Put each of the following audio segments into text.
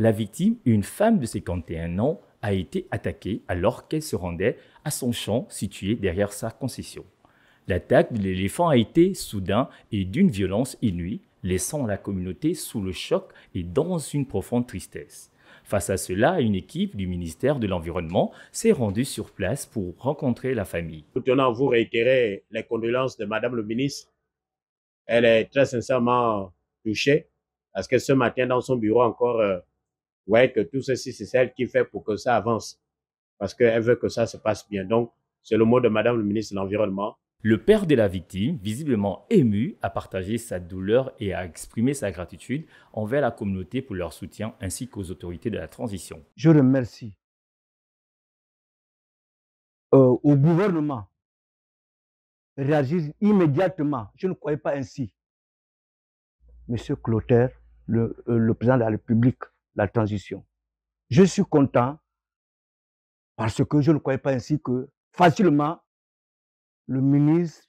La victime, une femme de 51 ans, a été attaquée alors qu'elle se rendait à son champ situé derrière sa concession. L'attaque de l'éléphant a été soudain et d'une violence inouïe, laissant la communauté sous le choc et dans une profonde tristesse. Face à cela, une équipe du ministère de l'Environnement s'est rendue sur place pour rencontrer la famille. Tout à vous réitérer les condoléances de Madame le ministre. Elle est très sincèrement touchée parce que ce matin, dans son bureau encore, euh, oui, que tout ceci, c'est celle qui fait pour que ça avance, parce qu'elle veut que ça se passe bien. Donc, c'est le mot de Madame le ministre de l'Environnement. Le père de la victime, visiblement ému, a partagé sa douleur et a exprimé sa gratitude envers la communauté pour leur soutien ainsi qu'aux autorités de la transition. Je remercie euh, au gouvernement réagir immédiatement. Je ne croyais pas ainsi. Monsieur Clotaire, le euh, président de la République, la transition. Je suis content parce que je ne croyais pas ainsi que facilement le ministre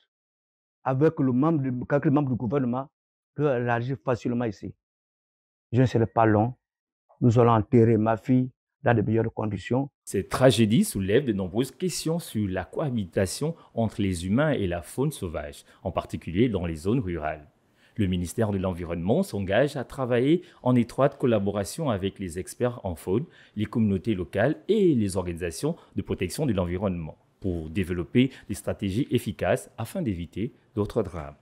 avec le membre du, quelques membres du gouvernement peut élargir facilement ici. Je ne serai pas long. Nous allons enterrer ma fille dans de meilleures conditions. Cette tragédie soulève de nombreuses questions sur la cohabitation entre les humains et la faune sauvage, en particulier dans les zones rurales. Le ministère de l'Environnement s'engage à travailler en étroite collaboration avec les experts en faune, les communautés locales et les organisations de protection de l'environnement pour développer des stratégies efficaces afin d'éviter d'autres drames.